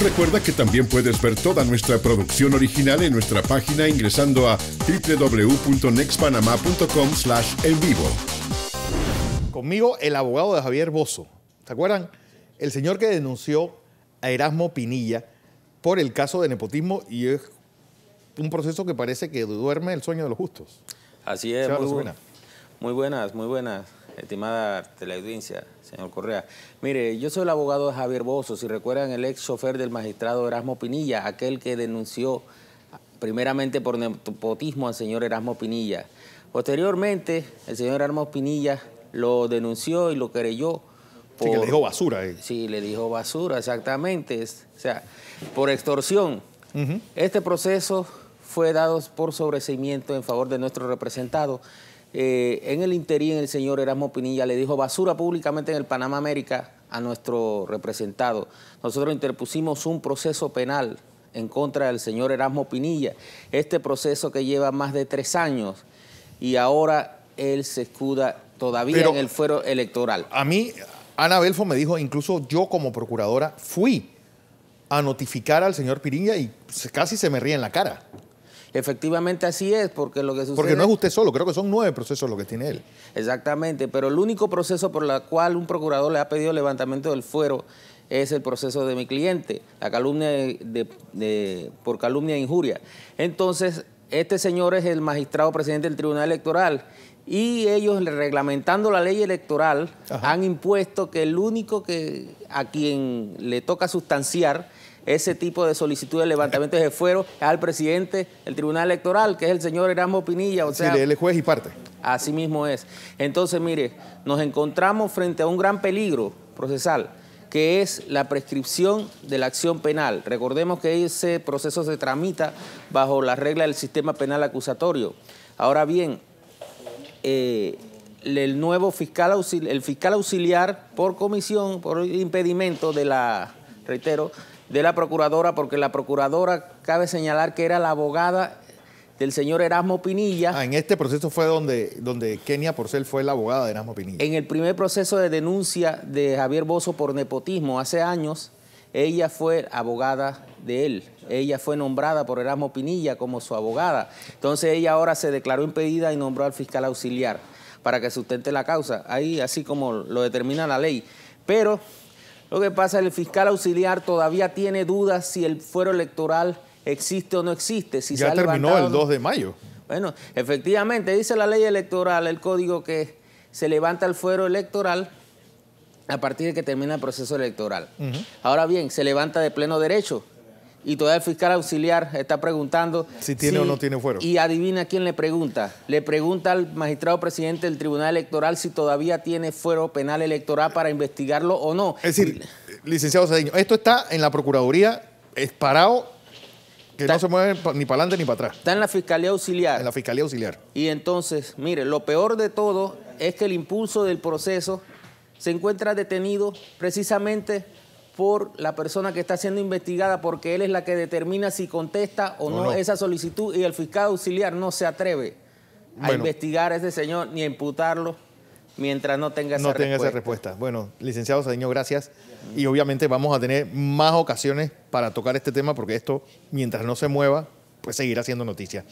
Recuerda que también puedes ver toda nuestra producción original en nuestra página ingresando a www.nexpanama.com slash en vivo. Conmigo el abogado de Javier Bozo. ¿Se acuerdan? El señor que denunció a Erasmo Pinilla por el caso de nepotismo y es un proceso que parece que duerme el sueño de los justos. Así es, muy buenas, muy buenas estimada teleaudiencia, señor Correa. Mire, yo soy el abogado de Javier Bozo, si recuerdan el ex chofer del magistrado Erasmo Pinilla, aquel que denunció primeramente por nepotismo al señor Erasmo Pinilla. Posteriormente, el señor Erasmo Pinilla lo denunció y lo creyó Por, sí, que le dijo basura. Eh. Sí, le dijo basura, exactamente. O sea, por extorsión. Este proceso fue dado por sobreseimiento en favor de nuestro representado eh, en el interín el señor Erasmo Pinilla le dijo basura públicamente en el Panamá América a nuestro representado. Nosotros interpusimos un proceso penal en contra del señor Erasmo Pinilla, este proceso que lleva más de tres años y ahora él se escuda todavía en el fuero electoral. A mí, Ana Belfo me dijo, incluso yo como procuradora fui a notificar al señor Pinilla y casi se me ríe en la cara. Efectivamente así es, porque lo que sucede... Porque no es usted solo, creo que son nueve procesos los que tiene él. Exactamente, pero el único proceso por el cual un procurador le ha pedido levantamiento del fuero es el proceso de mi cliente, la calumnia de, por calumnia e injuria. Entonces, este señor es el magistrado presidente del Tribunal Electoral y ellos, reglamentando la ley electoral, han impuesto que el único que a quien le toca sustanciar ese tipo de solicitud de levantamiento de fuero al presidente del Tribunal Electoral, que es el señor Erasmo Pinilla. O sea, sí, él es juez y parte. Así mismo es. Entonces, mire, nos encontramos frente a un gran peligro procesal que es la prescripción de la acción penal. Recordemos que ese proceso se tramita bajo la regla del sistema penal acusatorio. Ahora bien, eh, el nuevo fiscal, auxiliar, el fiscal auxiliar por comisión, por impedimento de la, reitero, de la procuradora, porque la procuradora, cabe señalar que era la abogada del señor Erasmo Pinilla. Ah, en este proceso fue donde, donde Kenia Porcel fue la abogada de Erasmo Pinilla. En el primer proceso de denuncia de Javier Bozo por nepotismo hace años, ella fue abogada de él. Ella fue nombrada por Erasmo Pinilla como su abogada. Entonces ella ahora se declaró impedida y nombró al fiscal auxiliar para que sustente la causa, ahí así como lo determina la ley. Pero lo que pasa es que el fiscal auxiliar todavía tiene dudas si el fuero electoral existe o no existe. Si ya terminó el 2 de mayo. Bueno, efectivamente, dice la ley electoral, el código que se levanta el fuero electoral a partir de que termina el proceso electoral. Ahora bien, se levanta de pleno derecho y todavía el fiscal auxiliar está preguntando si tiene o no tiene fuero. Y adivina quién le pregunta. Le pregunta al magistrado presidente del Tribunal Electoral si todavía tiene fuero penal electoral para investigarlo o no. Es decir, licenciado Sadiño, esto está en la Procuraduría, es parado que no se mueve ni para adelante ni para atrás. Está en la Fiscalía Auxiliar. En la Fiscalía Auxiliar. Y entonces, mire, lo peor de todo es que el impulso del proceso se encuentra detenido precisamente por la persona que está siendo investigada porque él es la que determina si contesta o no, esa solicitud y el fiscal auxiliar no se atreve a investigar a ese señor ni a imputarlo mientras no tenga esa respuesta. No tenga esa respuesta. Bueno, licenciado Sadeño, gracias. Y obviamente vamos a tener más ocasiones para tocar este tema porque esto, mientras no se mueva, pues seguirá siendo noticia.